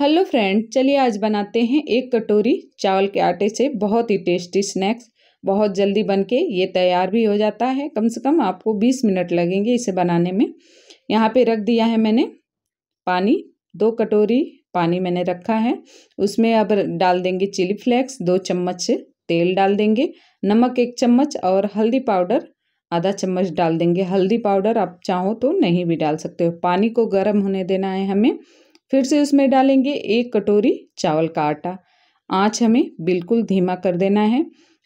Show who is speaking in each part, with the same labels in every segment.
Speaker 1: hello friend चलिए आज बनाते हैं एक कटोरी चावल के आटे से बहुत ही टेस्टी स्नैक्स बहुत जल्दी बन के ये तैयार भी हो जाता है कम से कम आपको बीस मिनट लगेंगे इसे बनाने में यहाँ पे रख दिया है मैंने पानी दो कटोरी पानी मैंने रखा है उसमें अब डाल देंगे चिली फ्लेक्स दो चम्मच से तेल डाल देंगे नमक एक चम्मच और हल्दी पाउडर आधा चम्मच डाल देंगे हल्दी पाउडर आप चाहो तो नहीं भी डाल सकते हो पानी को गर्म होने देना है हमें फिर से उसमें डालेंगे एक कटोरी चावल का आटा आँच हमें बिल्कुल धीमा कर देना है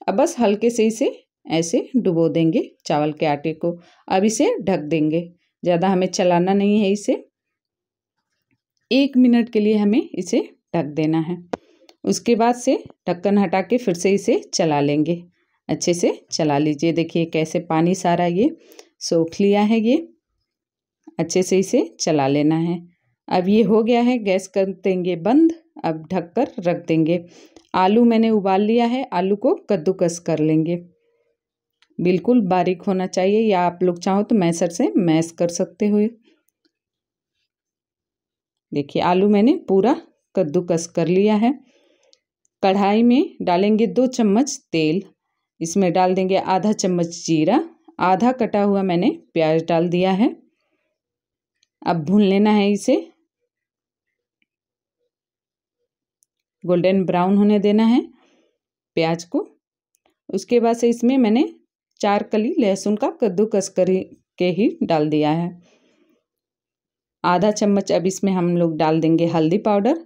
Speaker 1: अब बस हल्के से इसे ऐसे डुबो देंगे चावल के आटे को अब इसे ढक देंगे ज़्यादा हमें चलाना नहीं है इसे एक मिनट के लिए हमें इसे ढक देना है उसके बाद से ढक्कन हटा के फिर से इसे चला लेंगे अच्छे से चला लीजिए देखिए कैसे पानी सारा ये सोख लिया है ये अच्छे से इसे चला लेना है अब ये हो गया है गैस कर देंगे बंद अब ढककर रख देंगे आलू मैंने उबाल लिया है आलू को कद्दूकस कर लेंगे बिल्कुल बारीक होना चाहिए या आप लोग चाहो तो मैसर से मैस कर सकते हो देखिए आलू मैंने पूरा कद्दूकस कर लिया है कढ़ाई में डालेंगे दो चम्मच तेल इसमें डाल देंगे आधा चम्मच जीरा आधा कटा हुआ मैंने प्याज डाल दिया है अब भून लेना है इसे गोल्डन ब्राउन होने देना है प्याज को उसके बाद से इसमें मैंने चार कली लहसुन का कद्दूकस करी के ही डाल दिया है आधा चम्मच अब इसमें हम लोग डाल देंगे हल्दी पाउडर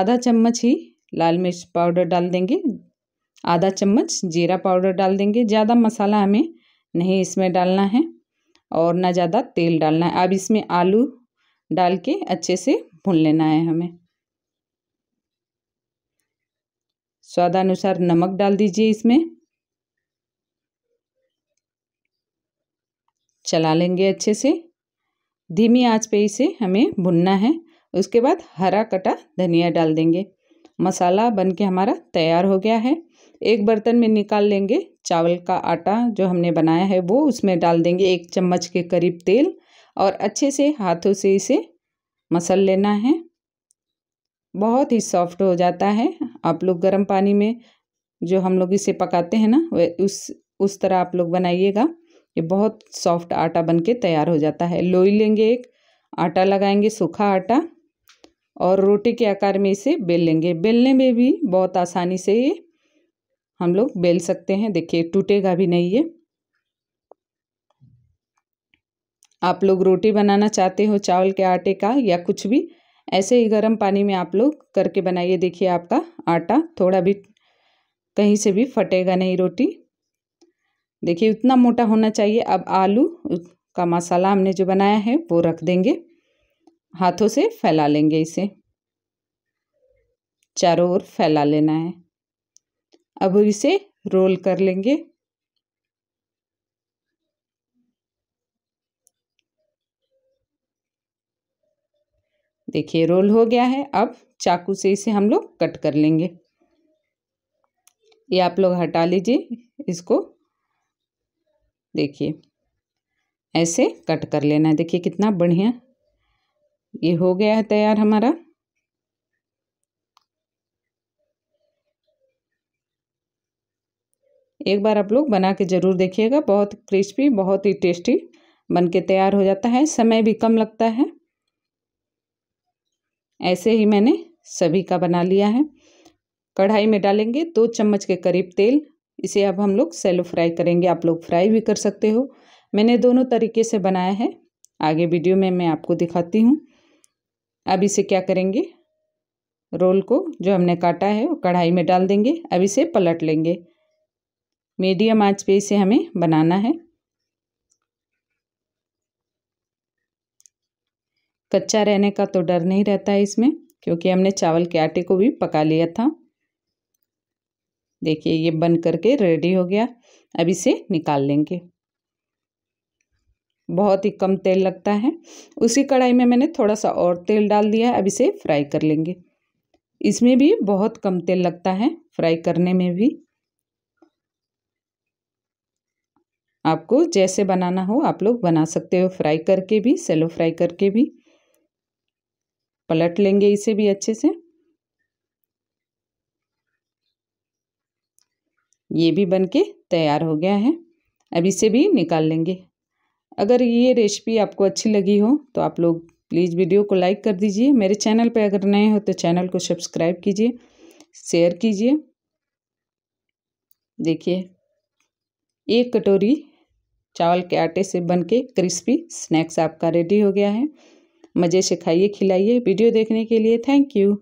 Speaker 1: आधा चम्मच ही लाल मिर्च पाउडर डाल देंगे आधा चम्मच जीरा पाउडर डाल देंगे ज़्यादा मसाला हमें नहीं इसमें डालना है और ना ज़्यादा तेल डालना है अब इसमें आलू डाल के अच्छे से भून लेना है हमें स्वादानुसार नमक डाल दीजिए इसमें चला लेंगे अच्छे से धीमी आंच पे इसे हमें भुनना है उसके बाद हरा कटा धनिया डाल देंगे मसाला बन के हमारा तैयार हो गया है एक बर्तन में निकाल लेंगे चावल का आटा जो हमने बनाया है वो उसमें डाल देंगे एक चम्मच के करीब तेल और अच्छे से हाथों से इसे मसल लेना है बहुत ही सॉफ्ट हो जाता है आप लोग गर्म पानी में जो हम लोग इसे पकाते हैं ना वह उस उस तरह आप लोग बनाइएगा ये बहुत सॉफ्ट आटा बन के तैयार हो जाता है लोई लेंगे एक आटा लगाएंगे सूखा आटा और रोटी के आकार में इसे बेल लेंगे बेलने में भी बहुत आसानी से ये हम लोग बेल सकते हैं देखिए टूटेगा भी नहीं ये आप लोग रोटी बनाना चाहते हो चावल के आटे का या कुछ भी ऐसे ही गर्म पानी में आप लोग करके बनाइए देखिए आपका आटा थोड़ा भी कहीं से भी फटेगा नहीं रोटी देखिए उतना मोटा होना चाहिए अब आलू का मसाला हमने जो बनाया है वो रख देंगे हाथों से फैला लेंगे इसे चारों ओर फैला लेना है अब इसे रोल कर लेंगे देखिए रोल हो गया है अब चाकू से इसे हम लोग कट कर लेंगे ये आप लोग हटा लीजिए इसको देखिए ऐसे कट कर लेना है देखिए कितना बढ़िया ये हो गया है तैयार हमारा एक बार आप लोग बना के ज़रूर देखिएगा बहुत क्रिस्पी बहुत ही टेस्टी बन के तैयार हो जाता है समय भी कम लगता है ऐसे ही मैंने सभी का बना लिया है कढ़ाई में डालेंगे दो चम्मच के करीब तेल इसे अब हम लोग सेलो फ्राई करेंगे आप लोग फ्राई भी कर सकते हो मैंने दोनों तरीके से बनाया है आगे वीडियो में मैं आपको दिखाती हूँ अब इसे क्या करेंगे रोल को जो हमने काटा है वो कढ़ाई में डाल देंगे अब इसे पलट लेंगे मीडियम आंच पे इसे हमें बनाना है कच्चा रहने का तो डर नहीं रहता है इसमें क्योंकि हमने चावल के आटे को भी पका लिया था देखिए ये बन करके रेडी हो गया अब इसे निकाल लेंगे बहुत ही कम तेल लगता है उसी कढ़ाई में मैंने थोड़ा सा और तेल डाल दिया है अब इसे फ्राई कर लेंगे इसमें भी बहुत कम तेल लगता है फ्राई करने में भी आपको जैसे बनाना हो आप लोग बना सकते हो फ्राई करके भी सेलो फ्राई करके भी पलट लेंगे इसे भी अच्छे से ये भी बनके तैयार हो गया है अब इसे भी निकाल लेंगे अगर ये रेसिपी आपको अच्छी लगी हो तो आप लोग प्लीज़ वीडियो को लाइक कर दीजिए मेरे चैनल पे अगर नए हो तो चैनल को सब्सक्राइब कीजिए शेयर कीजिए देखिए एक कटोरी चावल के आटे से बनके क्रिस्पी स्नैक्स आपका रेडी हो गया है मज़े से खाइए खिलाइए वीडियो देखने के लिए थैंक यू